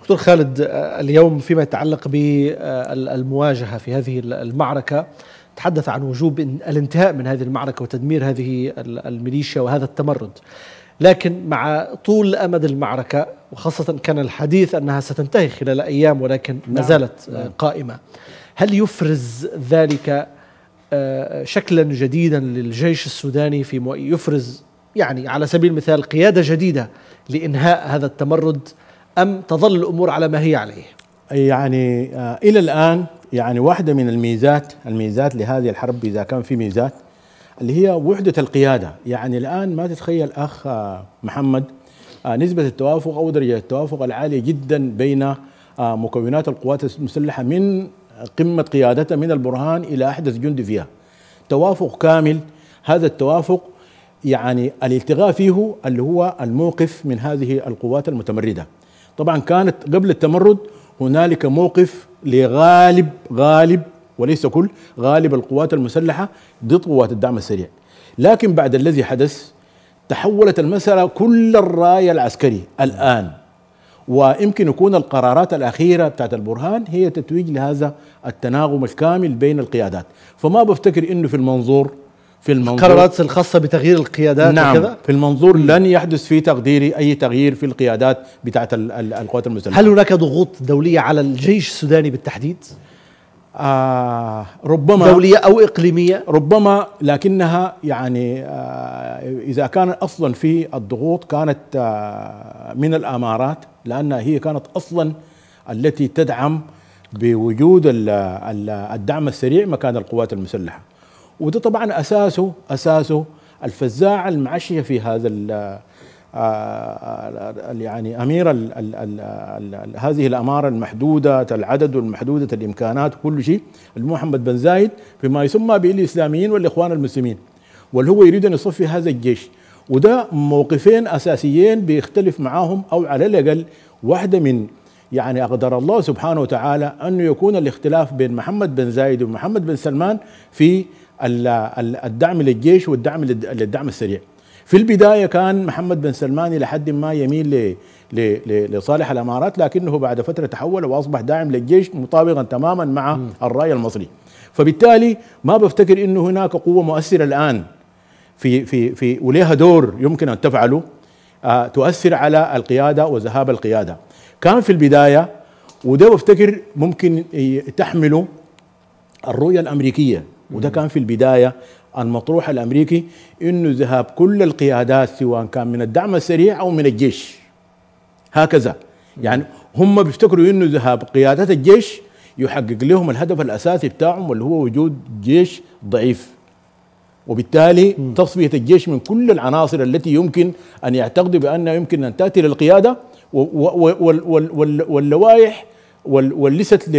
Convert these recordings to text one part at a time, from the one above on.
دكتور خالد آه، اليوم فيما يتعلق بالمواجهة في هذه المعركة تحدث عن وجوب الانتهاء من هذه المعركة وتدمير هذه الميليشيا وهذا التمرد لكن مع طول أمد المعركة وخاصة كان الحديث أنها ستنتهي خلال أيام ولكن ما نعم. زالت آه، نعم. قائمة هل يفرز ذلك آه، شكلا جديدا للجيش السوداني في يفرز يعني على سبيل المثال قيادة جديدة لإنهاء هذا التمرد أم تظل الأمور على ما هي عليه يعني آه، إلى الآن يعني واحدة من الميزات الميزات لهذه الحرب إذا كان في ميزات اللي هي وحدة القيادة يعني الآن ما تتخيل أخ آه، محمد آه، نسبة التوافق أو درجة التوافق العالية جدا بين مكونات القوات المسلحة من قمة قيادتها من البرهان إلى أحدث جندي فيها توافق كامل هذا التوافق يعني الالتغاء فيه اللي هو الموقف من هذه القوات المتمرده طبعا كانت قبل التمرد هنالك موقف لغالب غالب وليس كل غالب القوات المسلحة ضد قوات الدعم السريع لكن بعد الذي حدث تحولت المسألة كل الراية العسكري الآن ويمكن يكون القرارات الأخيرة بتاعت البرهان هي تتويج لهذا التناغم الكامل بين القيادات فما بفتكر أنه في المنظور في المنظور القرارات الخاصة بتغيير القيادات نعم وكذا؟ في المنظور لن يحدث في تقديري أي تغيير في القيادات بتاعة القوات المسلحة هل هناك ضغوط دولية على الجيش السوداني بالتحديد؟ آه ربما دولية أو إقليمية ربما لكنها يعني آه إذا كان أصلا في الضغوط كانت آه من الأمارات لأنها هي كانت أصلا التي تدعم بوجود الدعم السريع مكان القوات المسلحة وده طبعا اساسه اساسه الفزاعه المعشيه في هذا ال آه، آه، يعني امير الـ الـ الـ الـ هذه الاماره المحدوده العدد والمحدوده الامكانات وكل شيء محمد بن زايد فيما يسمى بالاسلاميين والاخوان المسلمين واللي هو يريد ان يصفي هذا الجيش وده موقفين اساسيين بيختلف معاهم او على الاقل واحده من يعني اقدر الله سبحانه وتعالى انه يكون الاختلاف بين محمد بن زايد ومحمد بن سلمان في الدعم للجيش والدعم للدعم السريع في البداية كان محمد بن سلمان إلى حد ما يميل لصالح الأمارات لكنه بعد فترة تحول وأصبح داعم للجيش مطابقا تماما مع الرأي المصري فبالتالي ما بفتكر أنه هناك قوة مؤثرة الآن في في في وليها دور يمكن أن تفعله آه، تؤثر على القيادة وذهاب القيادة كان في البداية وده بفتكر ممكن تحمله الرؤية الأمريكية وده كان في البداية المطروح الأمريكي أنه ذهاب كل القيادات سواء كان من الدعم السريع أو من الجيش هكذا يعني هم بيفتكروا أنه ذهاب قيادات الجيش يحقق لهم الهدف الأساسي بتاعهم واللي هو وجود جيش ضعيف وبالتالي م. تصفية الجيش من كل العناصر التي يمكن أن يعتقدوا بأنها يمكن أن تأتي للقيادة واللوائح واللست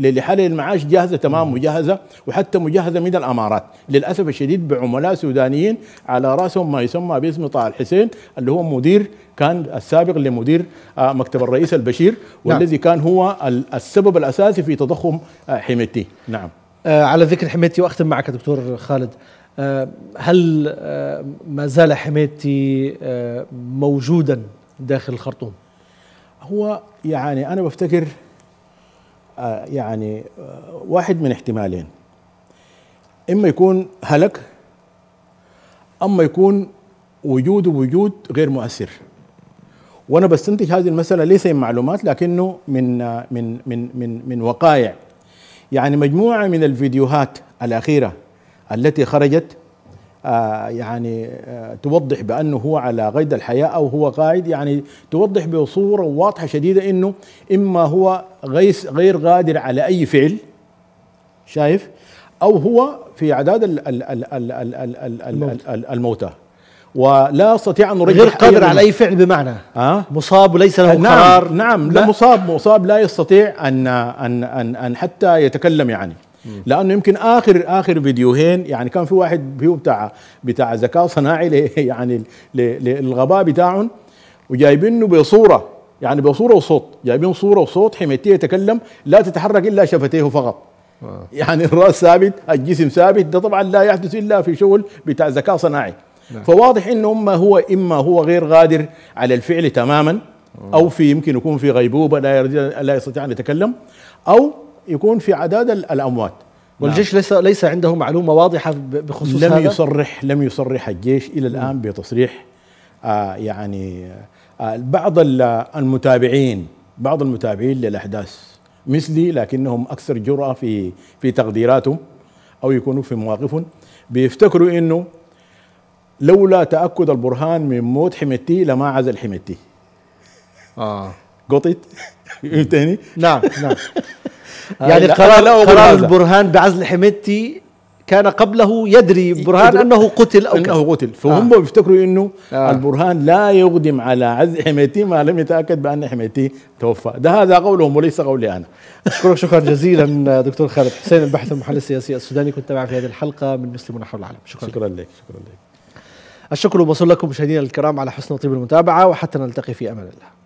لحالة المعاش جاهزة تمام مجهزة وحتى مجهزة من الأمارات للأسف الشديد بعملاء سودانيين على رأسهم ما يسمى باسم طه الحسين اللي هو مدير كان السابق لمدير آه، مكتب الرئيس البشير نعم. والذي كان هو السبب الأساسي في تضخم آه، حميتي نعم آه، على ذكر حميتي وأختم معك دكتور خالد هل ما زال حميتي موجودا داخل الخرطوم؟ هو يعني أنا بفتكر آه، يعني آه، واحد من احتمالين اما يكون هلك اما يكون وجوده وجود غير مؤثر وانا بستنتج هذه المساله ليس من معلومات لكنه من آه، من من من من وقائع يعني مجموعه من الفيديوهات الاخيره التي خرجت آه، يعني آه، توضح بانه هو على قيد الحياه او هو قائد يعني توضح بصوره واضحه شديده انه اما هو غير قادر على اي فعل شايف او هو في اعداد الموتى ولا استطيع ان يرجح غير قادر على اي فعل بمعنى أه؟ مصاب وليس له نعم قرار نعم لا مصاب مصاب لا يستطيع ان ان ان, أن حتى يتكلم يعني لانه يمكن اخر اخر فيديوهين يعني كان في واحد فيهم بتاع بتاع ذكاء صناعي يعني للغباء بتاعهم وجايبينه بصوره يعني بصوره وصوت جايبين صوره وصوت حميتيه يتكلم لا تتحرك الا شفتيه فقط آه. يعني الراس ثابت الجسم ثابت ده طبعا لا يحدث الا في شغل بتاع ذكاء صناعي نعم. فواضح انه اما هو اما هو غير قادر على الفعل تماما آه. او في يمكن يكون في غيبوبه لا لا يستطيع ان يتكلم او يكون في عداد الاموات نعم. والجيش ليس ليس عنده معلومه واضحه بخصوص لم هذا؟ يصرح لم يصرح الجيش الى الان بتصريح آه يعني آه بعض المتابعين بعض المتابعين للاحداث مثلي لكنهم اكثر جراه في في تقديراتهم او يكونوا في مواقفهم بيفتكروا انه لولا تاكد البرهان من موت حميدتي لما عزل حميدتي اه قطت فهمتني؟ نعم نعم آه، يعني, يعني قرار, لا قرار البرهان بعزل حميدتي كان قبله يدري إيه، برهان انه قتل او انه قتل فهم آه. بيفتكروا انه آه. البرهان لا يقدم على عزل حميتي ما لم يتاكد بان حميتي توفى ده هذا قولهم وليس قولي انا اشكرك شكرا جزيلا دكتور خالد حسين البحث المحلل السياسي السوداني كنت معي في هذه الحلقه من مسلمون حول العالم شكرا شكرا لك شكرا لك الشكر وصل لكم مشاهدينا الكرام على حسن طيب المتابعه وحتى نلتقي في امان الله